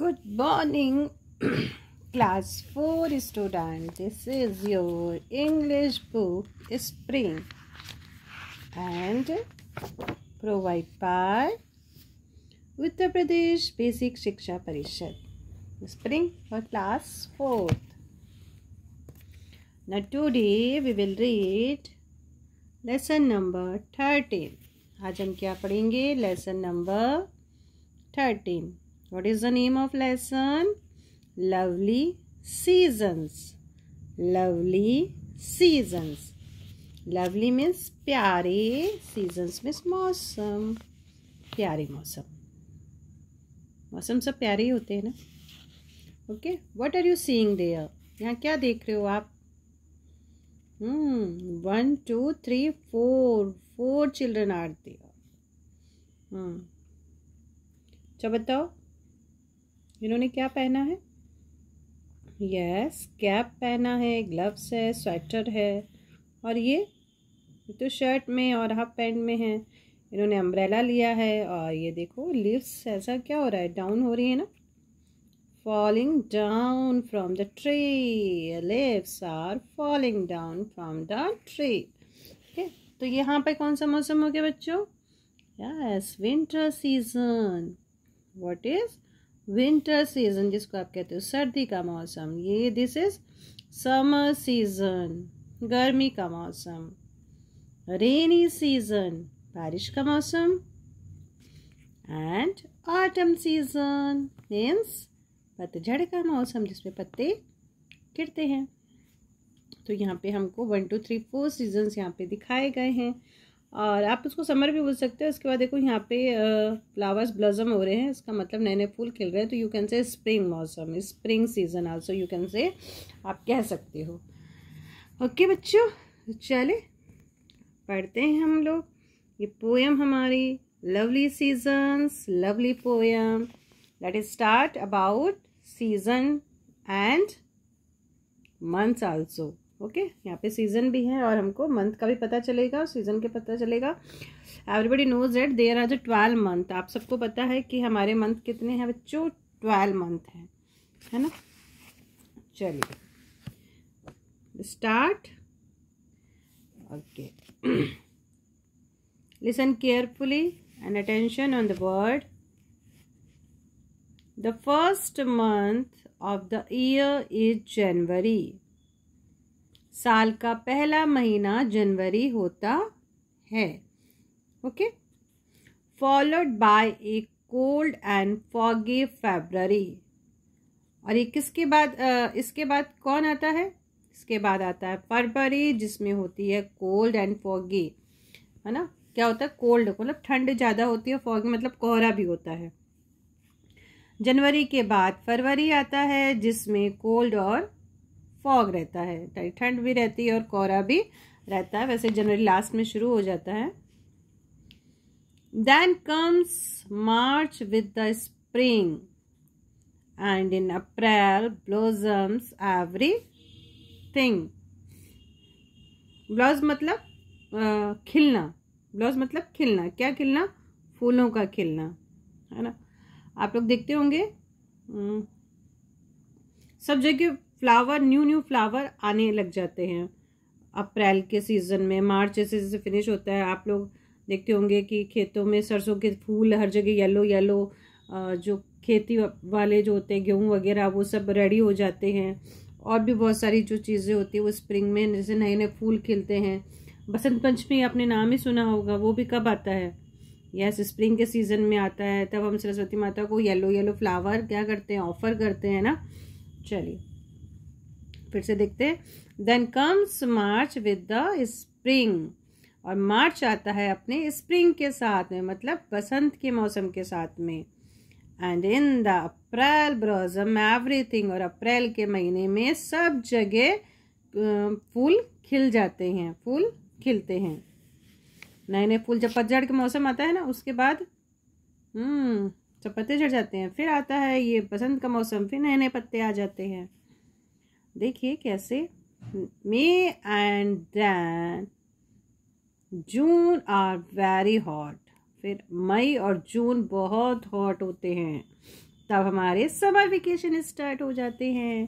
Good morning, class 4 student. This is your English book Spring and provided by Uttar Pradesh Basic Shiksha Parishad. Spring for class 4. Now, today we will read lesson number 13. आज हम क्या पढ़ेंगे Lesson Number Thirteen. What is the name of lesson? Lovely seasons. Lovely seasons. Lovely means प्यारे seasons means मौसम प्यारे मौसम मौसम सब प्यारे ही होते हैं ना okay what are you seeing there यहाँ क्या देख रहे हो आप one two three four four children are there अच्छा बताओ इन्होंने क्या पहना है यस कैप पहना है ग्लव्स है स्वेटर है और ये तो शर्ट में और हाफ पैंट में है इन्होंने अम्ब्रेला लिया है और ये देखो लिप्स ऐसा क्या हो रहा है डाउन हो रही है ना falling down from the tree leaves are falling down from the tree ठीक तो यहाँ पर कौन सा मौसम हो गया बच्चों yes winter season what is winter season जिसको आप कहते हो सर्दी का मौसम ये दिस इज समर सीजन गर्मी का मौसम रेनी सीजन बारिश का मौसम एंड ऑटम सीजन मीन्स पतझड़ का मौसम जिसमें पत्ते गिरते हैं तो यहाँ पे हमको one two three four seasons यहाँ पे दिखाए गए हैं और आप इसको समर भी बोल सकते हो इसके बाद देखो यहाँ पे फ्लावर्स ब्लॉजम हो रहे हैं इसका मतलब नए नए फूल खिल रहे हैं तो यू कैन से स्प्रिंग मौसम spring season also you can say आप कह सकते हो ओके बच्चों चले पढ़ते हैं हम लोग ये पोएम हमारी lovely seasons lovely poem let is start about season and months also okay यहाँ पे सीजन भी है और हमको मंथ का भी पता चलेगा सीजन के पता चलेगा everybody knows that there are the twelve month आप सबको पता है कि हमारे मंथ कितने हैं बच्चों ट्वेल्व मंथ हैं है ना चलिए start okay listen carefully and attention on the word the first month of the year is January साल का पहला महीना जनवरी होता है okay followed by a cold and foggy February और ये किसके बाद इसके बाद कौन आता है इसके बाद आता है फरवरी जिसमें होती है कोल्ड एंड फॉगी है ना क्या होता है कोल्ड मतलब ठंड ज़्यादा होती है फॉगी मतलब कोहरा भी होता है जनवरी के बाद फरवरी आता है जिसमें कोल्ड और फॉग रहता है ठंड भी रहती है और कोहरा भी रहता है वैसे जनवरी लास्ट में शुरू हो जाता है then comes March with the spring and in April blossoms everything ब्लाउज मतलब खिलना ब्लाउज मतलब खिलना क्या खिलना फूलों का खिलना है ना आप लोग देखते होंगे हम्म, सब जगह फ्लावर न्यू न्यू फ्लावर आने लग जाते हैं अप्रैल के सीज़न में मार्च ऐसे जैसे फिनिश होता है आप लोग देखते होंगे कि खेतों में सरसों के फूल हर जगह येलो येलो जो खेती वाले जो होते हैं गेहूँ वगैरह वो सब रेडी हो जाते हैं और भी बहुत सारी जो चीज़ें होती है वो स्प्रिंग में जैसे नए नए फूल खिलते हैं बसंत पंचमी आपने नाम ही सुना होगा वो भी कब आता है यस स्प्रिंग के सीज़न में आता है तब हम सरस्वती माता को येलो येलो फ्लावर क्या करते हैं ऑफ़र करते हैं ना चलिए फिर से देखते हैं then comes March with the spring और मार्च आता है अपने स्प्रिंग के साथ में मतलब बसंत के मौसम के साथ में and in the April blossom everything और अप्रैल के महीने में सब जगह फूल खिल जाते हैं फूल खिलते हैं नए नए फूल जब पतझड़ के मौसम आता है ना उसके बाद हम्म जब पत्ते झड़ जाते हैं फिर आता है ये बसंत का मौसम फिर नए नए पत्ते आ जाते हैं देखिए कैसे May and then June are very hot फिर मई और जून बहुत हॉट होते हैं तब हमारे समर वेकेशन स्टार्ट हो जाते हैं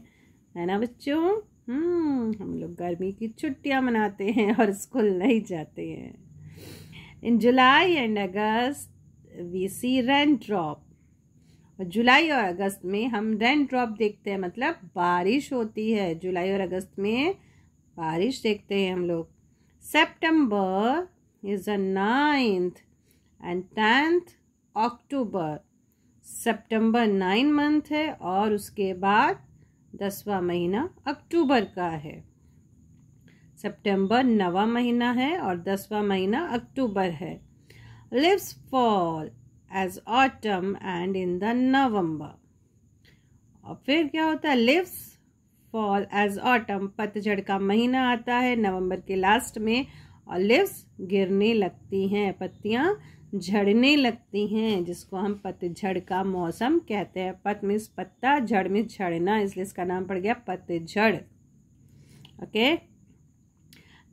है ना बच्चों हम्म, हम लोग गर्मी की छुट्टियां मनाते हैं और स्कूल नहीं जाते हैं in July and August we see rain drop जुलाई और अगस्त में हम रेन ड्रॉप देखते हैं मतलब बारिश होती है जुलाई और अगस्त में बारिश देखते हैं हम लोग September is a ninth and tenth October September nine month है और उसके बाद दसवा महीना अक्टूबर का है सेप्टेम्बर नवा महीना है और दसवा महीना अक्टूबर है leaves fall as autumn and in the November और फिर क्या होता है लिव्स फॉल एज ऑटम पतझड़ का महीना आता है नवंबर के लास्ट में और लिव्स गिरने लगती हैं पत्तियां झड़ने लगती हैं जिसको हम पतझड़ का मौसम कहते हैं पत मिस पत्ता झड़ मिस झड़ना इसलिए इसका नाम पड़ गया पतझड़ okay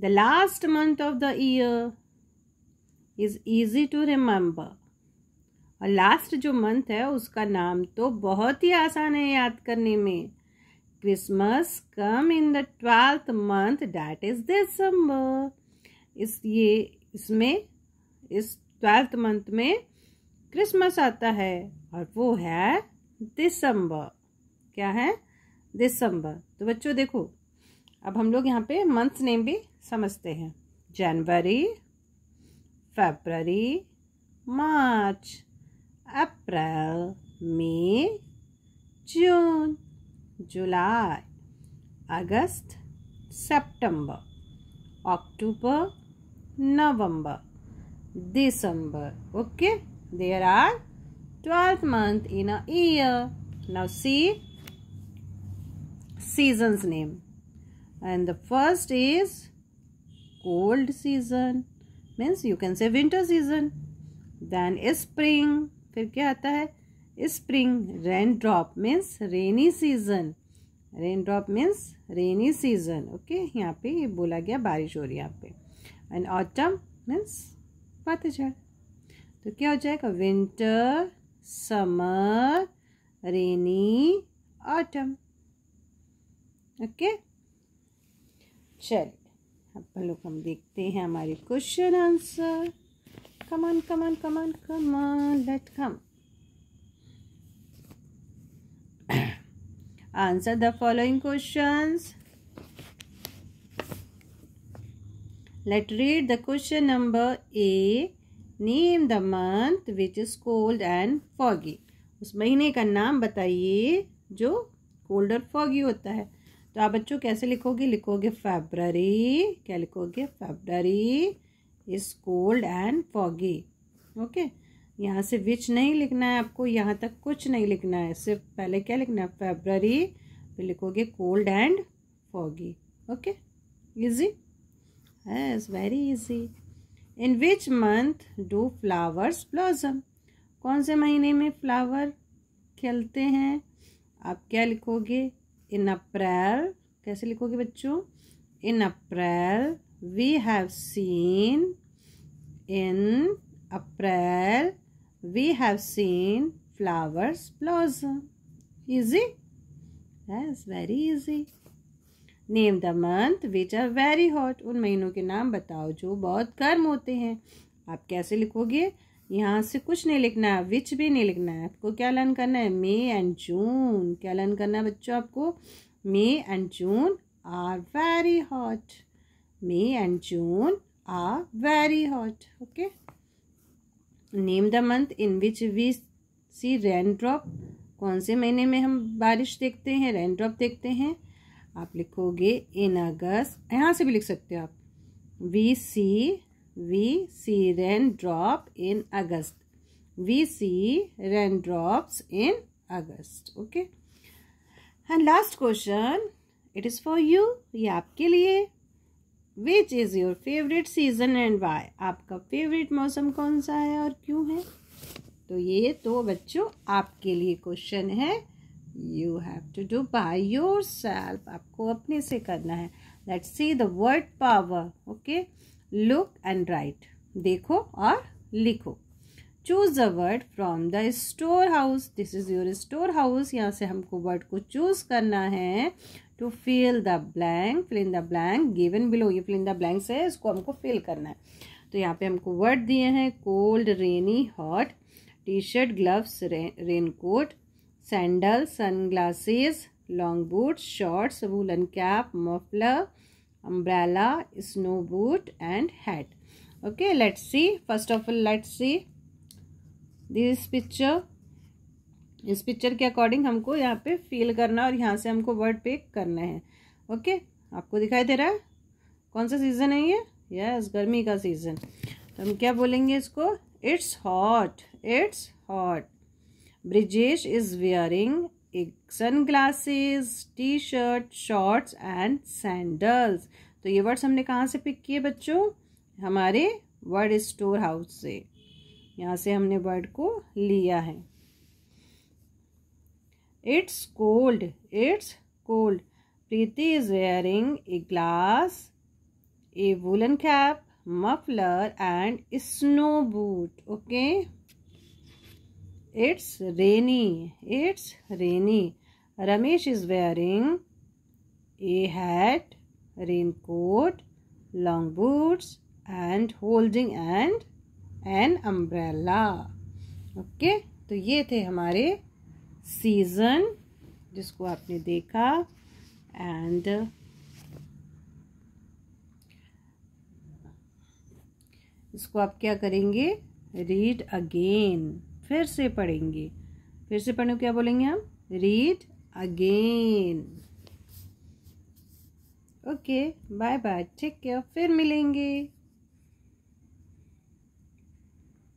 the last month of the year is easy to remember और लास्ट जो मंथ है उसका नाम तो बहुत ही आसान है याद करने में Christmas come in the twelfth month that is December इस ये इसमें इस ट्वेल्थ मंथ में क्रिसमस आता है और वो है दिसंबर क्या है दिसंबर तो बच्चों देखो अब हम लोग यहाँ पे मंथ्स नेम भी समझते हैं January February March April, May, June, July, August, September, October, November, December. Okay, there are 12 months in a year. Now see season's name. And the first is cold season. Means you can say winter season. Then spring. फिर क्या आता है spring rain drop means rainy season rain drop means rainy season okay यहाँ पे ये बोला गया बारिश हो रही है यहाँ पे एंड ऑटम मीन्स पतझड़ तो क्या हो जाएगा winter summer rainy autumn okay चलिए अब हम लोग हम देखते हैं हमारे question answer Come on, come on, come on, come on. let come. Answer the following questions. Let read the question number A. Name the month which is cold and foggy. उस महीने का नाम बताइए जो कोल्ड और foggy होता है तो आप बच्चों कैसे लिखोगे लिखोगे फेबररी क्या लिखोगे February is cold and foggy okay यहाँ से विच नहीं लिखना है आपको यहाँ तक कुछ नहीं लिखना है सिर्फ पहले क्या लिखना है फेबररी फिर लिखोगे cold and foggy okay easy is very easy in which month do flowers blossom कौन से महीने में फ्लावर खिलते हैं आप क्या लिखोगे इन अप्रैल कैसे लिखोगे बच्चों in April we have seen In April, we have seen flowers blossom. Easy? Yes, very easy. Name the month which are very hot उन महीनों के नाम बताओ जो बहुत गर्म होते हैं आप कैसे लिखोगे यहाँ से कुछ नहीं लिखना है विच भी नहीं लिखना है आपको क्या लर्न करना है मे एंड जून क्या लर्न करना है बच्चों आपको May and June are very hot May and June are very hot okay name the month in which we see raindrop कौन से महीने में हम बारिश देखते हैं रेनड्रॉप देखते हैं आप लिखोगे इन अगस्त यहाँ से भी लिख सकते हो आप we see we see rain drop in August we see rain drops in August okay and last question it is for you ये आपके लिए which is your favourite season and why आपका फेवरेट मौसम कौन सा है और क्यों है तो ये तो बच्चों आपके लिए क्वेश्चन है you have to do by yourself आपको अपने से करना है let see third power okay look and write देखो और लिखो choose the word from the store house this is your store house यहाँ से हमको वर्ड को चूज़ करना है to fill the blank fill in the blank given below ये fill in the ब्लैंक्स है इसको हमको फिल करना है तो यहाँ पे हमको वर्ड दिए हैं cold rainy hot T shirt gloves raincoat sandal sunglasses long boot shorts woollen cap muffler umbrella snow boot and hat okay let's see first of all let's see this picture इस picture के according हमको यहाँ पे feel करना और यहाँ से हमको वर्ड पे करना है ओके आपको दिखाई दे रहा है कौन सा सीज़न है ये यस गर्मी का सीज़न तो हम क्या बोलेंगे इसको it's hot it's hot Brijesh is wearing sunglasses T shirt shorts and sandals तो ये वर्ड्स हमने कहाँ से पिक किए बच्चों हमारे वर्ड स्टोर हाउस से यहाँ से हमने वर्ड को लिया है it's cold it's cold Preeti is wearing a glass a woollen cap muffler and snow boot okay it's rainy it's rainy Ramesh is wearing a hat coat long boots and holding and an umbrella okay तो ये थे हमारे season जिसको आपने देखा and इसको आप क्या करेंगे रीड अगेन फिर से पढ़ेंगे फिर से पढ़ने क्या बोलेंगे हम read again okay bye bye take care फिर मिलेंगे